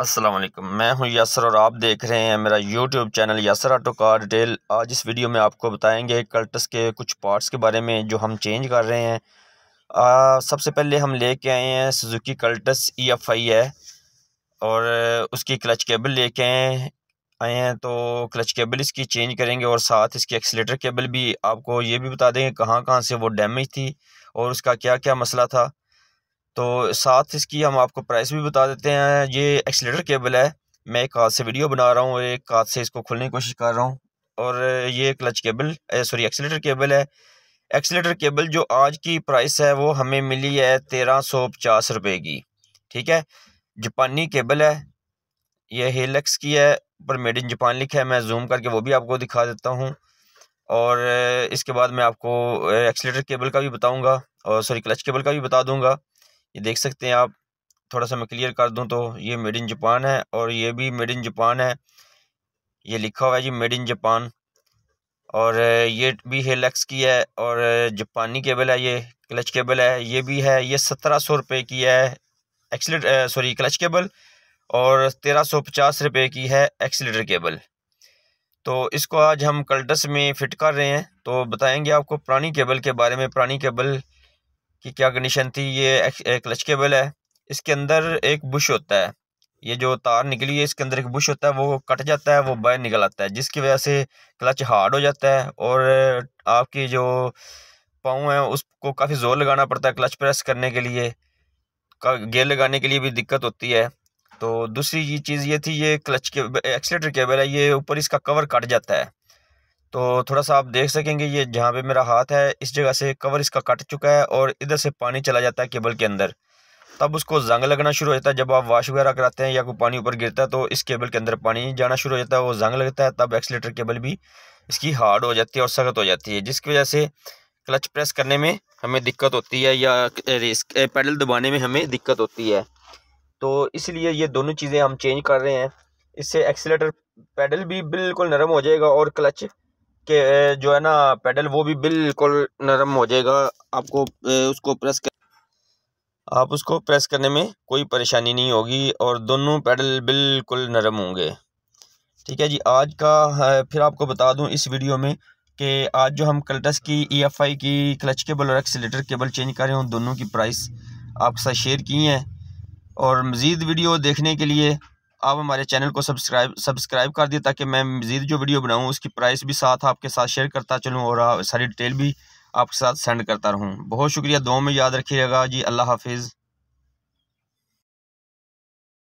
असलम मैं हूं यासर और आप देख रहे हैं मेरा YouTube channel Yasir auto car detail आज इस वीडियो में आपको बताएंगे कल्टस के कुछ पार्ट्स के बारे में जो हम चेंज कर रहे हैं आ, सबसे पहले हम लेके आए हैं Suzuki Cultus E F I है और उसकी क्लच केबल लेके आए आए हैं तो क्लच केबल इसकी चेंज करेंगे और साथ इसकी एक्सीटर केबल भी आपको ये भी बता देंगे कहाँ कहाँ से वो डैमेज थी और उसका क्या क्या मसला था तो साथ इसकी हम आपको प्राइस भी बता देते हैं ये एक्सीटर केबल है मैं एक हाथ से वीडियो बना रहा हूँ और एक हाथ से इसको खोलने की कोशिश कर रहा हूँ और ये clutch cable sorry accelerator cable है एक्सीटर केबल जो आज की प्राइस है वो हमें मिली है तेरह सौ पचास रुपये की ठीक है जापानी केबल है ये हेलक्स की है पर मेड इन जापान लिखा है मैं जूम करके वो भी आपको दिखा देता हूँ और इसके बाद मैं आपको एक्सीटर केबल का भी बताऊँगा और सॉरी क्लच केबल का भी बता दूँगा ये देख सकते हैं आप थोड़ा सा मैं क्लियर कर दूं तो ये मेड इन जापान है और ये भी मेड इन जापान है ये लिखा हुआ है जी मेड इन जापान और ये भी हेलेक्स की है और जापानी केबल है ये क्लच केबल है ये भी है ये सत्रह सौ रुपये की है एक्सीटर सॉरी क्लच केबल और तेरह सौ पचास रुपये की है एक्सीटर केबल तो इसको आज हम कल्टस में फिट कर रहे हैं तो बताएंगे आपको पुरानी केबल के बारे में पुरानी केबल कि क्या कंडीशन थी ये क्लच केबल है इसके अंदर एक बुश होता है ये जो तार निकली है इसके अंदर एक बुश होता है वो कट जाता है वो बाहर निकल आता है जिसकी वजह से क्लच हार्ड हो जाता है और आपकी जो पाँव है उसको काफ़ी ज़ोर लगाना पड़ता है क्लच प्रेस करने के लिए गेयर लगाने के लिए भी दिक्कत होती है तो दूसरी चीज़ ये थी ये क्लच के एक्सीटर केबल है ये ऊपर इसका कवर कट जाता है तो थोड़ा सा आप देख सकेंगे ये जहाँ पे मेरा हाथ है इस जगह से कवर इसका कट चुका है और इधर से पानी चला जाता है केबल के अंदर तब उसको जंग लगना शुरू हो जाता है जब आप वाश वगैरह कराते हैं या कोई पानी ऊपर गिरता है तो इस केबल के अंदर पानी जाना शुरू हो जाता है वो जंग लगता है तब एक्सीटर केबल भी इसकी हार्ड हो जाती है और सख्त हो जाती है जिसकी वजह से क्लच प्रेस करने में हमें दिक्कत होती है या पैडल दबाने में हमें दिक्कत होती है तो इसलिए ये दोनों चीज़ें हम चेंज कर रहे हैं इससे एक्सीटर पैडल भी बिल्कुल नरम हो जाएगा और क्लच के जो है ना पेडल वो भी बिल्कुल नरम हो जाएगा आपको उसको प्रेस कर आप उसको प्रेस करने में कोई परेशानी नहीं होगी और दोनों पेडल बिल्कुल नरम होंगे ठीक है जी आज का फिर आपको बता दूं इस वीडियो में कि आज जो हम कल्टस की ईएफआई e की क्लच केबल और एक्सीटर केबल चेंज कर रहे हैं दोनों की प्राइस आपके साथ शेयर की हैं और मज़ीद वीडियो देखने के लिए आप हमारे चैनल को सब्सक्राइब सब्सक्राइब कर दिए ताकि मैं मज़ीद जो वीडियो बनाऊँ उसकी प्राइस भी साथ आपके साथ शेयर करता चलूँ और सारी डिटेल भी आपके साथ सेंड करता रहूँ बहुत शुक्रिया दो में याद रखिएगा जी अल्लाह हाफिज़